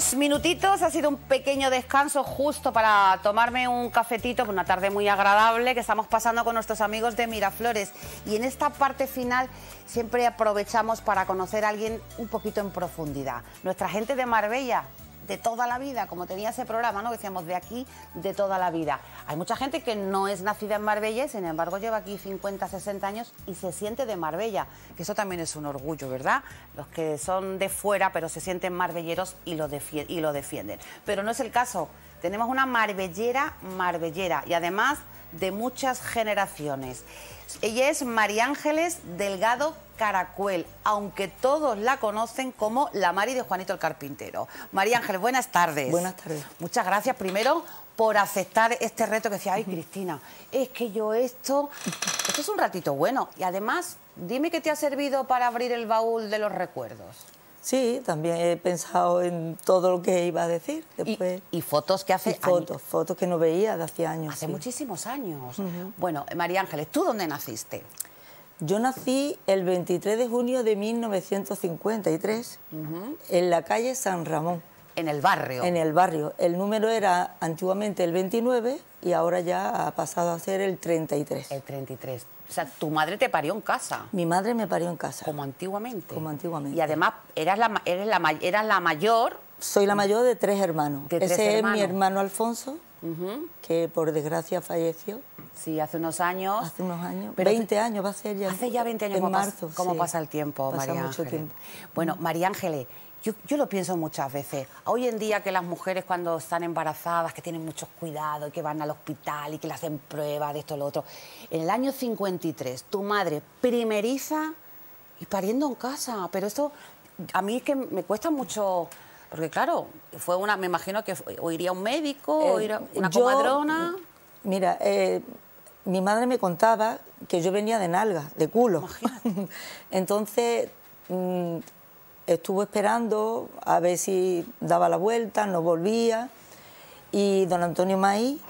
unos minutitos, ha sido un pequeño descanso justo para tomarme un cafetito, una tarde muy agradable que estamos pasando con nuestros amigos de Miraflores. Y en esta parte final siempre aprovechamos para conocer a alguien un poquito en profundidad. Nuestra gente de Marbella de toda la vida, como tenía ese programa, ¿no? decíamos de aquí, de toda la vida. Hay mucha gente que no es nacida en Marbella sin embargo lleva aquí 50, 60 años y se siente de Marbella, que eso también es un orgullo, ¿verdad? Los que son de fuera pero se sienten marbelleros y lo, y lo defienden. Pero no es el caso. Tenemos una marbellera, marbellera y además de muchas generaciones. Ella es María Ángeles Delgado Caracuel, aunque todos la conocen como la Mari de Juanito el Carpintero. María Ángel, buenas tardes. Buenas tardes. Muchas gracias primero por aceptar este reto que decía, ay Cristina, es que yo esto, esto es un ratito bueno. Y además, dime qué te ha servido para abrir el baúl de los recuerdos. Sí, también he pensado en todo lo que iba a decir. y, fotos que hace fotos, fotos que no veía de hace años. Hace muchísimos años. Bueno, María Ángeles, ¿tú dónde naciste? Yo nací el 23 de junio de 1953 en la calle San Ramón. En el barrio. En el barrio. El número era antiguamente el 29 y ahora ya ha pasado a ser el 33. El 33. O sea, tu madre te parió en casa. Mi madre me parió en casa. Como antiguamente. Como antiguamente. Y además, eras la, la mayor. Soy la mayor de tres hermanos. Ese es mi hermano Alfonso, que por desgracia falleció. Sí, hace unos años. Hace unos años, pero 20 años va a ser ya. Hace ya 20 años. En marzo. ¿Cómo pasa el tiempo, pasa María mucho tiempo. Bueno, María Ángeles, yo, lo pienso muchas veces. Hoy en día que las mujeres cuando están embarazadas, que tienen muchos cuidados y que van al hospital y que le hacen pruebas de esto lo otro. En el año 53, tu madre primeriza y pariendo en casa. Pero eso a mí es que me cuesta mucho... Porque claro, fue una, me imagino que o iría un médico, o eh, iría una comadrona. Mira, eh, mi madre me contaba que yo venía de nalga, de culo. Entonces mm, estuvo esperando a ver si daba la vuelta, no volvía. Y don Antonio Maí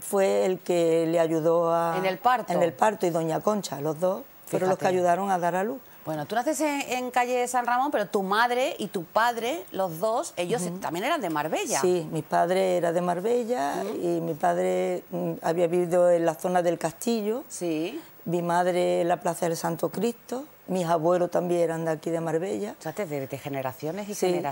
fue el que le ayudó a... En el parto. En el parto y doña Concha, los dos fueron los que ayudaron a dar a luz. Bueno, tú naces en, calle San Ramón, pero tu madre y tu padre, los dos, ellos también eran de Marbella. Sí, mi padre era de Marbella y mi padre mm, había vivido en la zona del castillo. Sí. Mi madre en la Plaza del Santo Cristo. Mis abuelos también eran de aquí de Marbella. O sea, de, generaciones y sí.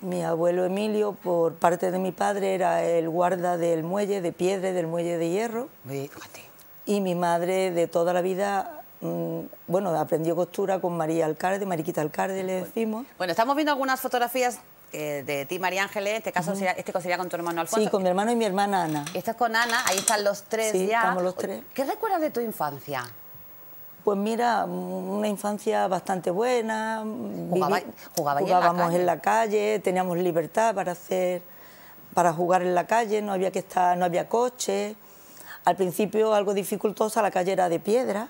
Mi abuelo Emilio, por parte de mi padre, era el guarda del muelle de piedra, del muelle de hierro. Y mi madre de toda la vida Mm, bueno, aprendió costura con María Alcalde, Mariquita Alcarde, le decimos. Bueno, estamos viendo algunas fotografías eh, de ti, María Ángeles, este caso este sería con tu hermano Alfonso. Sí, con mi hermano y mi hermana Ana. Estás con Ana, ahí están los tres sí, ya. estamos los tres. ¿Qué recuerdas de tu infancia? Pues mira, una infancia bastante buena, Jugaba, jugábamos en la, en la, calle, teníamos libertad para hacer, para jugar en la calle, no había que estar, no había coche... Al principio algo dificultosa, la calle era de piedra,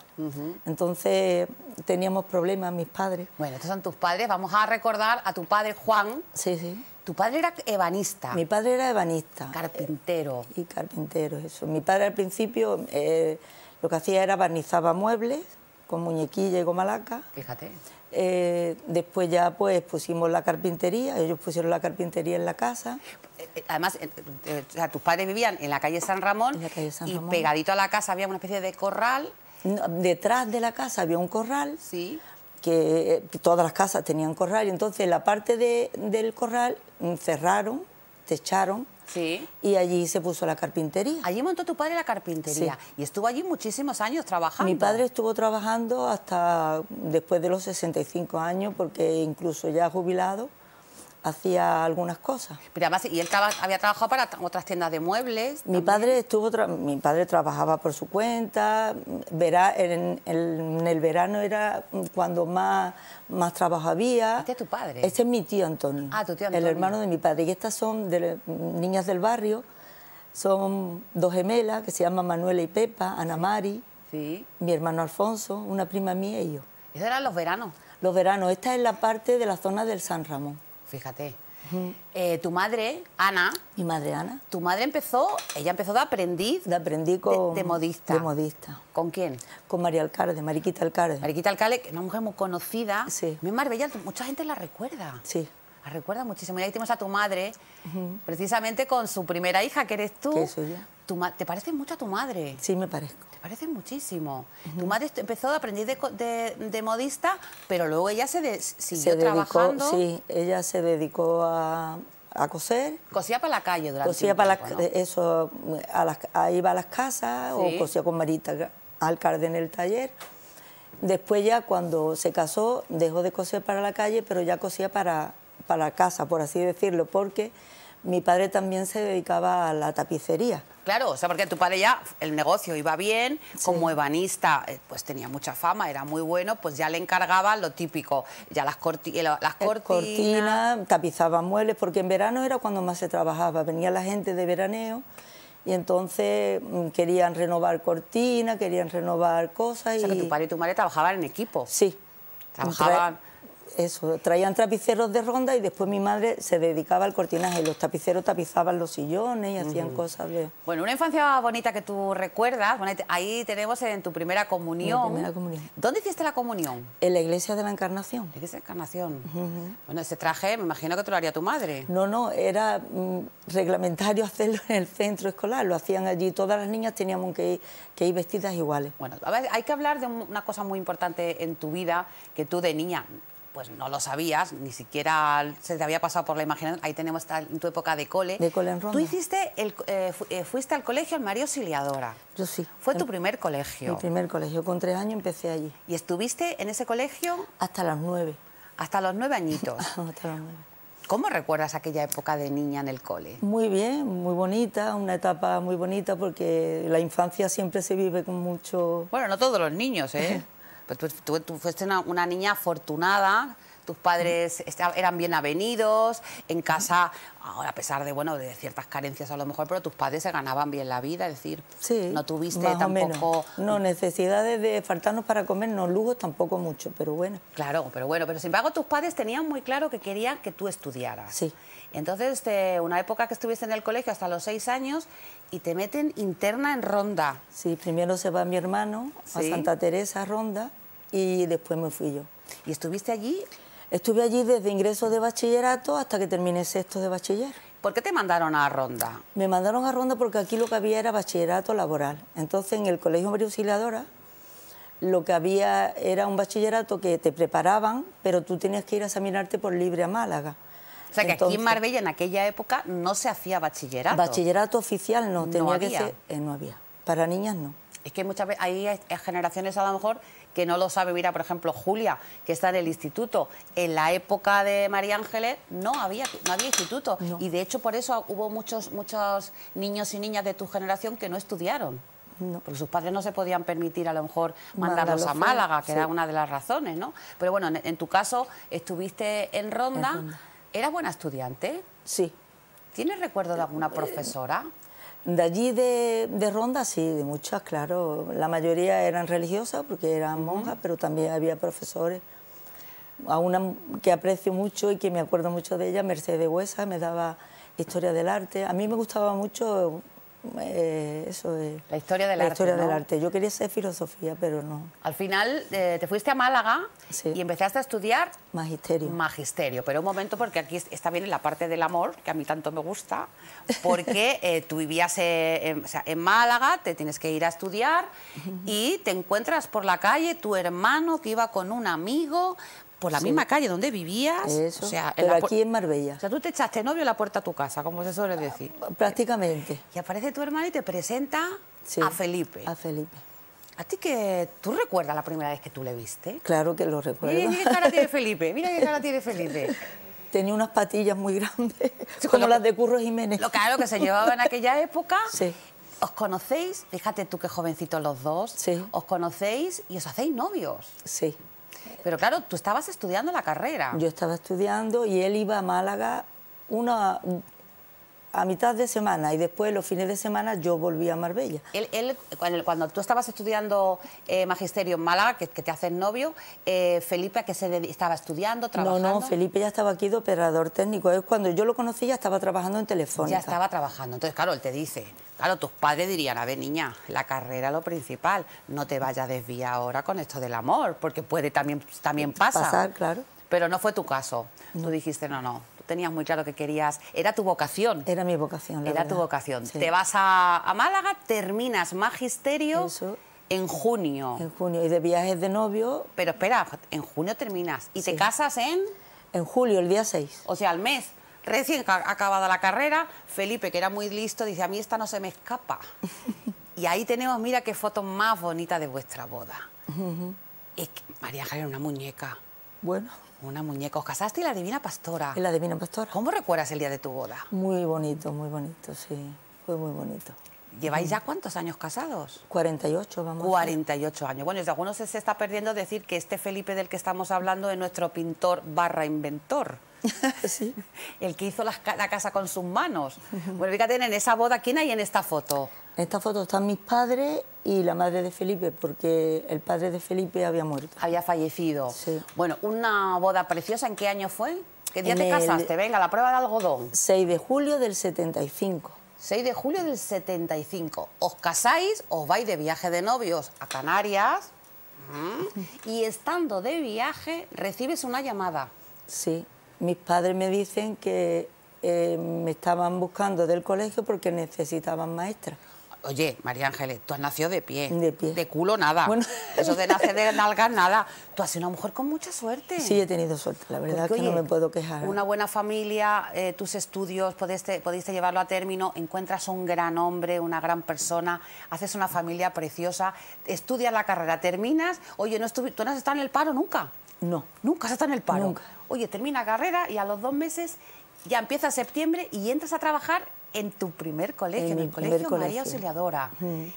entonces teníamos problemas mis padres. Bueno, estos son tus padres, vamos a recordar a tu padre Juan. Sí, sí. Tu padre era ebanista. Mi padre era ebanista. Carpintero. Eh, y carpintero, eso. Mi padre al principio eh, lo que hacía era barnizaba muebles con muñequilla y gomalaca. Fíjate. Eh, después ya pues pusimos la carpintería, ellos pusieron la carpintería en la casa. Eh, además, eh, eh, tus padres vivían en la calle San Ramón y pegadito a la casa había una especie de corral. detrás de la casa había un corral. Sí. Que todas las casas tenían corral y entonces la parte de, del corral mm, cerraron, techaron Sí. Y allí se puso la carpintería. Allí montó tu padre la carpintería. Y estuvo allí muchísimos años trabajando. Mi padre estuvo trabajando hasta después de los 65 años, porque incluso ya jubilado, hacía algunas cosas. ¿y él había trabajado para otras tiendas de muebles? Mi padre estuvo mi padre trabajaba por su cuenta, verá, en, el verano era cuando más, más trabajo había. ¿Este es tu padre? Este es mi tío Antonio. Ah, tu tío Antonio. El hermano de mi padre. Y estas son de, niñas del barrio, son dos gemelas que se llaman Manuela y Pepa, Ana Mari, sí. mi hermano Alfonso, una prima mía y yo. Esos eran los veranos. Los veranos. Esta es la parte de la zona del San Ramón fíjate. Eh, tu madre, Ana. Mi madre, Ana. Tu madre empezó, ella empezó de aprendiz. De aprendiz de, modista. De modista. ¿Con quién? Con María Alcalde, Mariquita Alcalde. Mariquita Alcalde, una mujer muy conocida. Sí. Muy maravillosa, mucha gente la recuerda. Sí. La recuerda muchísimo. Y ahí tenemos a tu madre, precisamente con su primera hija, que eres tú. Que soy te pareces mucho a tu madre. Sí, me parezco. Te pareces muchísimo. Tu madre empezó a aprender de, modista, pero luego ella se siguió dedicó, Sí, ella se dedicó a, coser. Cosía para la calle durante Cosía para la, ¿no? eso, a las, a iba a las casas o cosía con Marita Alcalde en el taller. Después ya cuando se casó dejó de coser para la calle, pero ya cosía para, para casa, por así decirlo, porque mi padre también se dedicaba a la tapicería. Claro, o sea, porque tu padre ya, el negocio iba bien, como evanista, eh, pues tenía mucha fama, era muy bueno, pues ya le encargaban lo típico, ya las, eh, eh, cortinas... cortinas. tapizaban tapizaba muebles, porque en verano era cuando más se trabajaba, venía la gente de veraneo y entonces mm, querían renovar cortinas, querían renovar cosas. O sea, que tu padre y tu madre trabajaban en equipo. Sí. Trabajaban eso, traían tapiceros de ronda y después mi madre se dedicaba al cortinaje. Los tapiceros tapizaban los sillones y hacían cosas de... Bueno, una infancia bonita que tú recuerdas, ahí tenemos en tu primera comunión. Mi ¿Dónde hiciste la comunión? En la iglesia de la Encarnación. La iglesia de la Encarnación. Bueno, ese traje me imagino que te lo haría tu madre. No, no, era mm, reglamentario hacerlo en el centro escolar, lo hacían allí, todas las niñas teníamos que que ir vestidas iguales. Bueno, a ver, hay que hablar de una cosa muy importante en tu vida, que tú de niña pues no lo sabías, ni siquiera se te había pasado por la imaginación. Ahí tenemos tu época de cole. De cole en Roma. Tú hiciste el, eh, eh, fuiste al colegio al María Auxiliadora. Yo sí. Fue tu primer colegio. Mi primer colegio. Con tres años empecé allí. ¿Y estuviste en ese colegio? Hasta los nueve. Hasta los nueve añitos. Hasta los nueve. ¿Cómo recuerdas aquella época de niña en el cole? Muy bien, muy bonita, una etapa muy bonita porque la infancia siempre se vive con mucho... Bueno, no todos los niños, ¿eh? Pues, pues, tú, fuiste una, niña afortunada tus padres eran bien avenidos, en casa, ahora a pesar de bueno de ciertas carencias a lo mejor, pero tus padres se ganaban bien la vida, es decir, no tuviste tampoco no necesidades de faltarnos para comer, no lujos tampoco mucho, pero bueno. Claro, pero bueno, pero sin embargo tus padres tenían muy claro que querían que tú estudiaras. Sí. Entonces, este, una época que estuviste en el colegio hasta los seis años y te meten interna en Ronda. Sí, primero se va mi hermano a Santa Teresa Ronda y después me fui yo. ¿Y estuviste allí? Estuve allí desde ingreso de bachillerato hasta que terminé sexto de bachiller. ¿Por qué te mandaron a Ronda? Me mandaron a Ronda porque aquí lo que había era bachillerato laboral. Entonces, en el Colegio María Auxiliadora, lo que había era un bachillerato que te preparaban, pero tú tenías que ir a examinarte por libre a Málaga. O sea, que aquí en Marbella, en aquella época, no se hacía bachillerato. Bachillerato oficial no, tenía que ser... Eh, no había. Para niñas no es que muchas veces hay generaciones a lo mejor que no lo saben. Mira, por ejemplo, Julia, que está en el instituto. En la época de María Ángeles no había, instituto. Y de hecho por eso hubo muchos, muchos niños y niñas de tu generación que no estudiaron. Porque sus padres no se podían permitir a lo mejor mandarlos a Málaga, que era una de las razones, ¿no? Pero bueno, en, tu caso estuviste en Ronda. en ¿Eras buena estudiante? Sí. ¿Tienes recuerdo de alguna profesora? De allí de, de, Ronda, sí, de muchas, claro. La mayoría eran religiosas porque eran monjas, pero también había profesores. A una que aprecio mucho y que me acuerdo mucho de ella, Mercedes Huesa, me daba historia del arte. A mí me gustaba mucho eh, eso la historia del la arte. Historia del arte. Yo quería ser filosofía, pero no. Al final eh, te fuiste a Málaga y empezaste a estudiar magisterio. Magisterio, pero un momento porque aquí está bien la parte del amor que a mí tanto me gusta, porque eh, tú vivías en, Málaga, te tienes que ir a estudiar y te encuentras por la calle tu hermano que iba con un amigo, por la misma calle donde vivías. O sea, pero aquí en Marbella. O sea, tú te echaste novio en la puerta de tu casa, como se suele decir. Ah, prácticamente. Y aparece tu hermano y te presenta a Felipe. A Felipe. ¿A ti que tú recuerdas la primera vez que tú le viste? Claro que lo recuerdo. Mira, qué cara tiene Felipe, mira qué cara tiene Felipe. Tenía unas patillas muy grandes, como las de Curro Jiménez. Lo claro que se llevaba en aquella época. Sí. Os conocéis, fíjate tú qué jovencitos los dos. Sí. Os conocéis y os hacéis novios. Sí. Pero claro, tú estabas estudiando la carrera. Yo estaba estudiando y él iba a Málaga una, a mitad de semana y después los fines de semana yo volví a Marbella. Él, cuando, tú estabas estudiando eh, magisterio en Málaga, que, te haces novio, eh, Felipe, ¿a se estaba estudiando, trabajando? No, no, Felipe ya estaba aquí de operador técnico. cuando yo lo conocí ya estaba trabajando en Telefónica. Ya estaba trabajando. Entonces, claro, él te dice, claro, tus padres dirían, a ver, niña, la carrera lo principal, no te vayas a desviar ahora con esto del amor, porque puede también, también pasa. Pasar, claro. Pero no fue tu caso. No. Tú dijiste, no, no, tenías muy claro que querías, era tu vocación. Era mi vocación. La era tu vocación. Te vas a, Málaga, terminas magisterio. En junio. En junio. Y de viajes de novio. Pero espera, en junio terminas. ¿Y te casas en? En julio, el día 6. O sea, al mes. Recién acabada la carrera, Felipe, que era muy listo, dice, a mí esta no se me escapa. y ahí tenemos, mira qué foto más bonita de vuestra boda. María Jara era una muñeca. Bueno. Una muñeca. ¿Os casaste y la Divina Pastora? Y la Divina Pastora. ¿Cómo recuerdas el día de tu boda? Muy bonito, muy bonito, sí. Fue muy bonito. ¿Lleváis ya cuántos años casados? 48, vamos. 48 años. Bueno, de algunos se está perdiendo decir que este Felipe del que estamos hablando es nuestro pintor barra inventor. El que hizo la, casa con sus manos. Bueno, fíjate, en esa boda, ¿quién hay en esta foto? En esta foto están mis padres y la madre de Felipe, porque el padre de Felipe había muerto. Había fallecido. Sí. Bueno, una boda preciosa, ¿en qué año fue? ¿Qué día te casaste? Venga, la prueba de algodón. 6 de julio del 75. 6 de julio del 75. Os casáis, os vais de viaje de novios a Canarias ¿Mm? y estando de viaje recibes una llamada. Sí, mis padres me dicen que eh, me estaban buscando del colegio porque necesitaban maestra. Oye, María Ángeles, tú has nacido de pie. De culo nada. Eso de nacer de nalgas nada. Tú has sido una mujer con mucha suerte. Sí, he tenido suerte, la verdad que no me puedo quejar. Una buena familia, eh, tus estudios, pudiste, llevarlo a término, encuentras un gran hombre, una gran persona, haces una familia preciosa, estudias la carrera, terminas. Oye, no tú no has estado en el paro nunca. No. Nunca has estado en el paro. Oye, termina carrera y a los dos meses ya empieza septiembre y entras a trabajar en tu primer colegio, en, el colegio, María Auxiliadora.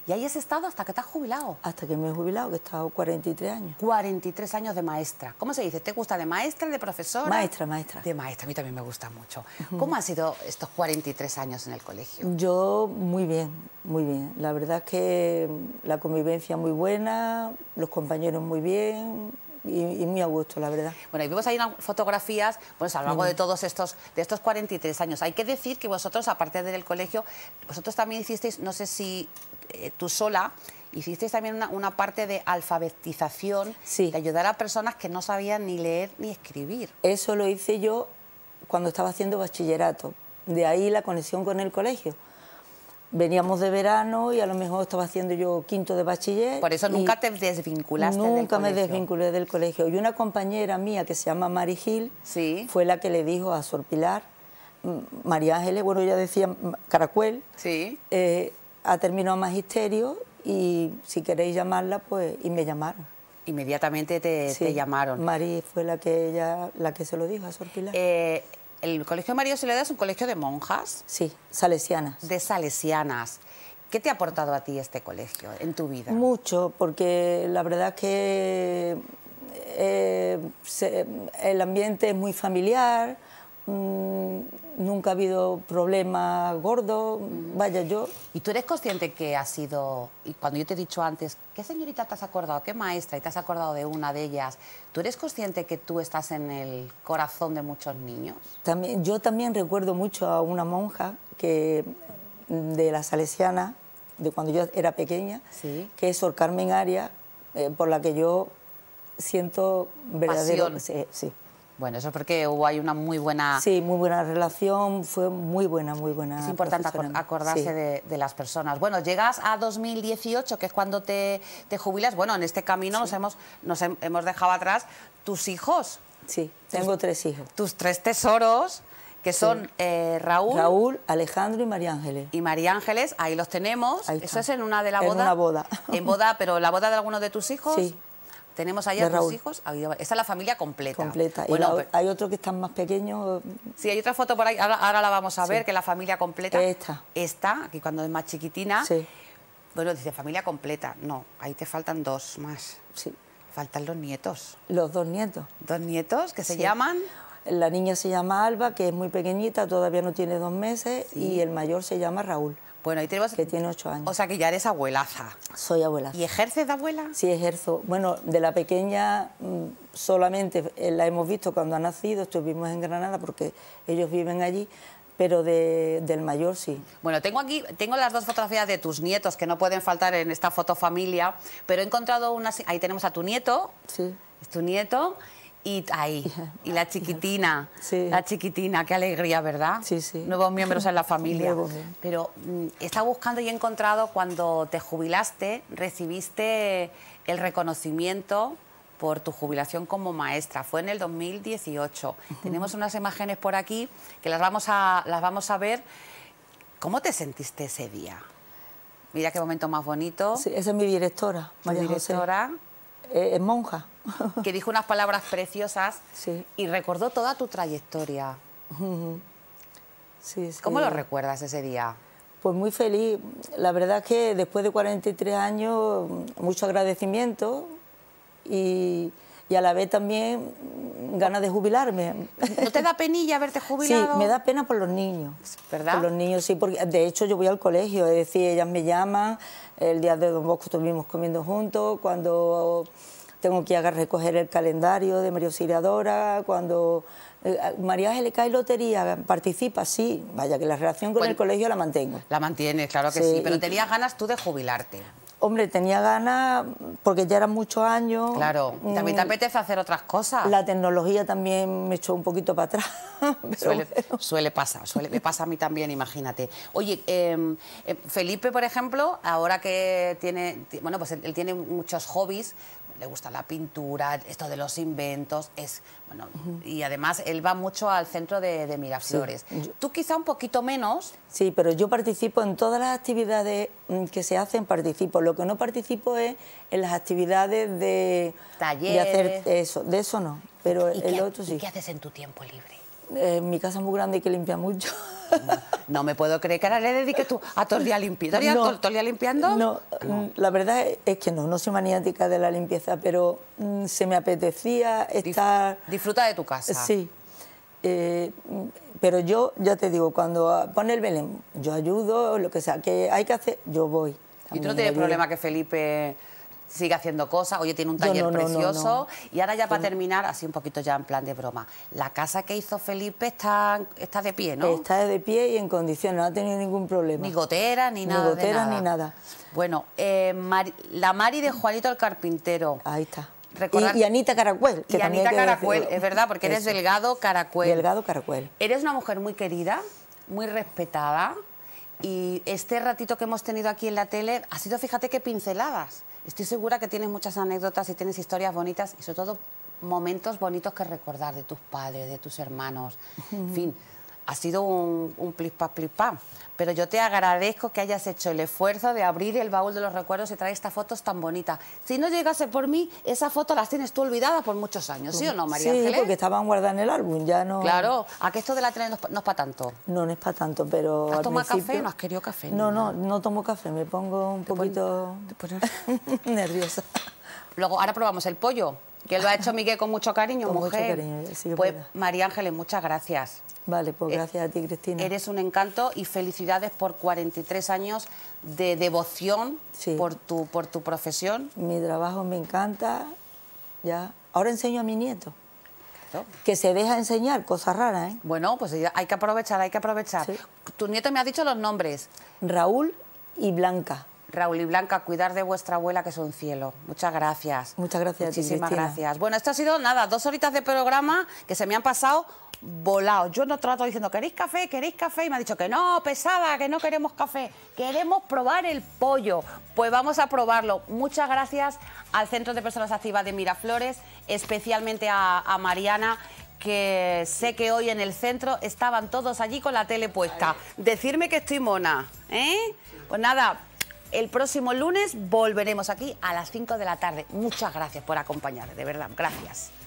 Y ahí has estado hasta que te has jubilado. Hasta que me he jubilado, que he estado 43 años. 43 años de maestra. ¿Cómo se dice? ¿Te gusta de maestra, de profesora? Maestra, maestra. De maestra, a mí también me gusta mucho. ¿Cómo han sido estos 43 años en el colegio? Yo muy bien, muy bien. La verdad es que la convivencia muy buena, los compañeros muy bien, y, y, muy a gusto, la verdad. Bueno, y vimos ahí fotografías, pues a lo largo de todos estos, de estos 43 años. Hay que decir que vosotros, aparte del colegio, vosotros también hicisteis, no sé si eh, tú sola, hicisteis también una, parte de alfabetización, que de ayudar a personas que no sabían ni leer ni escribir. Eso lo hice yo cuando estaba haciendo bachillerato, de ahí la conexión con el colegio veníamos de verano y a lo mejor estaba haciendo yo quinto de bachiller. Por eso nunca te desvinculaste. Nunca del colegio. me desvinculé del colegio. Y una compañera mía que se llama Mari Gil fue la que le dijo a Sor Pilar, María Ángeles, bueno, ella decía Caracuel, eh, ha terminado magisterio y si queréis llamarla, pues, y me llamaron. Inmediatamente te, llamaron. Mari fue la que ella, la que se lo dijo a Sor Pilar. Eh, el Colegio María Soledad es un colegio de monjas. Sí, salesianas. De salesianas. ¿Qué te ha aportado a ti este colegio en tu vida? Mucho, porque la verdad es que eh, el ambiente es muy familiar, Mm, nunca ha habido problema gordo, mm. vaya yo. ¿Y tú eres consciente que ha sido, cuando yo te he dicho antes, qué señorita te has acordado, qué maestra, y te has acordado de una de ellas, ¿tú eres consciente que tú estás en el corazón de muchos niños? También, yo también recuerdo mucho a una monja que, de la Salesiana, de cuando yo era pequeña, que es Sor Carmen eh, por la que yo siento verdadero... sí bueno, eso es porque hubo una muy buena... Sí, muy buena relación, fue muy buena, muy buena. Es importante acordarse de, las personas. Bueno, llegas a 2018, que es cuando te, jubilas. Bueno, en este camino nos, hemos, nos hemos dejado atrás tus hijos. Sí, tengo tres hijos. Tus tres tesoros, que son eh, Raúl... Raúl, Alejandro y María Ángeles. Y María Ángeles, ahí los tenemos. eso es en una de la bodas. En una boda. En boda, pero la boda de alguno de tus hijos. Sí. Tenemos ahí a tus hijos. Esa es la familia completa. Completa. hay otro que están más pequeño. Sí, hay otra foto por ahí. Ahora, la vamos a ver, que la familia completa. Esta. Esta, que cuando es más chiquitina. Sí. Bueno, dice familia completa. No, ahí te faltan dos más. Sí. Faltan los nietos. Los dos nietos. Dos nietos que se llaman. La niña se llama Alba, que es muy pequeñita, todavía no tiene dos meses, y el mayor se llama Raúl. Bueno, ahí tenemos... Que tiene ocho años. O sea, que ya eres abuelaza. Soy abuela. ¿Y ejerces de abuela? Sí, ejerzo. Bueno, de la pequeña mm, solamente eh, la hemos visto cuando ha nacido, estuvimos en Granada porque ellos viven allí, pero del mayor sí. Bueno, tengo aquí tengo las dos fotografías de tus nietos que no pueden faltar en esta foto familia, pero he encontrado unas... Ahí tenemos a tu nieto. Sí. Es tu nieto ahí. Y la chiquitina. La chiquitina, qué alegría, ¿verdad? Sí, Nuevos miembros en la familia. Pero mm, está buscando y he encontrado cuando te jubilaste, recibiste el reconocimiento por tu jubilación como maestra. Fue en el 2018. Tenemos unas imágenes por aquí que las vamos a, las vamos a ver. ¿Cómo te sentiste ese día? Mira qué momento más bonito. Sí, esa es mi directora, María directora. José. Eh, es monja que dijo unas palabras preciosas y recordó toda tu trayectoria. ¿Cómo lo recuerdas ese día? Pues muy feliz. La verdad es que después de 43 años, mucho agradecimiento y, a la vez también ganas de jubilarme. ¿No te da penilla verte jubilado? Sí, me da pena por los niños. ¿Verdad? Por los niños, sí, porque de hecho yo voy al colegio, es decir, ellas me llaman, el día de Don Bosco estuvimos comiendo juntos, cuando tengo que recoger el calendario de María Auxiliadora, cuando eh, María le y Lotería participa, sí, vaya que la relación con el colegio la mantengo. La mantienes, claro que sí, pero tenías ganas tú de jubilarte. Hombre, tenía ganas porque ya eran muchos años. Claro, también te mm. apetece hacer otras cosas. La tecnología también me echó un poquito para atrás. suele, pasar, me pasa a mí también, imagínate. Oye, em, eh, Felipe, por ejemplo, ahora que tiene, bueno, pues él, tiene muchos hobbies, le gusta la pintura, esto de los inventos, es bueno, y además él va mucho al centro de, Miraflores. Tú quizá un poquito menos. Sí, pero yo participo en todas las actividades Mm, que se hacen participo. Lo que no participo es en las actividades de... Talleres. De hacer eso, de eso no, pero el otro sí. ¿y qué haces en tu tiempo libre? Eh, mi casa es muy grande y que limpia mucho. No, me puedo creer que ahora le dediques tú a todo el día limpiando. No, todo, el día limpiando? No, mm, la verdad es que no, no soy maniática de la limpieza, pero mm, se me apetecía estar... Disfruta de tu casa. Sí. Eh, pero yo ya te digo, cuando ah, pone el Belén, yo ayudo, lo que sea, que hay que hacer, yo voy. ¿Y tú no tienes problema que Felipe siga haciendo cosas, oye, tiene un taller precioso. y ahora ya para terminar, así un poquito ya en plan de broma, la casa que hizo Felipe está, está de pie, ¿no? Está de pie y en condiciones, no ha tenido ningún problema. Ni gotera, ni, nada. Ni gotera, ni nada. Bueno, eh, la Mari de Juanito el Carpintero. Ahí está. Y, Anita Caracuel. y Anita Caracuel, es uh, verdad, porque eres delgado Caracuel. Delgado Caracuel. Eres una mujer muy querida, muy respetada. Y este ratito que hemos tenido aquí en la tele ha sido, fíjate qué pinceladas. Estoy segura que tienes muchas anécdotas y tienes historias bonitas y sobre todo momentos bonitos que recordar de tus padres, de tus hermanos, en fin ha sido un, un plispa. Pero yo te agradezco que hayas hecho el esfuerzo de abrir el baúl de los recuerdos y traer estas fotos tan bonitas. Si no llegase por mí, esas fotos las tienes tú olvidadas por muchos años, ¿sí o no, María Sí, porque estaban guardadas en el álbum, ya no... Claro, ¿a que esto de la tele no, es para tanto? No, no es para tanto, pero ¿Has al café? ¿No has querido café? No, no, no, tomo café, me pongo un poquito nerviosa. Luego, ahora probamos el pollo que lo ha hecho Miguel con mucho cariño, mujer. pues María Ángeles, muchas gracias. Vale, pues eh, gracias a ti, Cristina. Eres un encanto y felicidades por 43 años de devoción por, tu, por tu profesión. Mi trabajo me encanta. Ya. Ahora enseño a mi nieto. Que se deja enseñar cosas raras, ¿eh? Bueno, pues hay que aprovechar, hay que aprovechar. Tu nieto me ha dicho los nombres. Raúl y Blanca. Raúl y Blanca, cuidar de vuestra abuela que es un cielo. Muchas gracias. Muchas gracias. Muchísimas gracias. Bueno, esto ha sido nada, dos horitas de programa que se me han pasado volados. Yo no trato diciendo, ¿queréis café? ¿Queréis café? Y me ha dicho que no, pesada, que no queremos café. Queremos probar el pollo. Pues vamos a probarlo. Muchas gracias al Centro de Personas Activas de Miraflores, especialmente a, a Mariana que sé que hoy en el centro estaban todos allí con la tele puesta. Decirme que estoy mona, ¿eh? Pues nada, el próximo lunes volveremos aquí a las 5 de la tarde. Muchas gracias por acompañarme, de verdad. Gracias.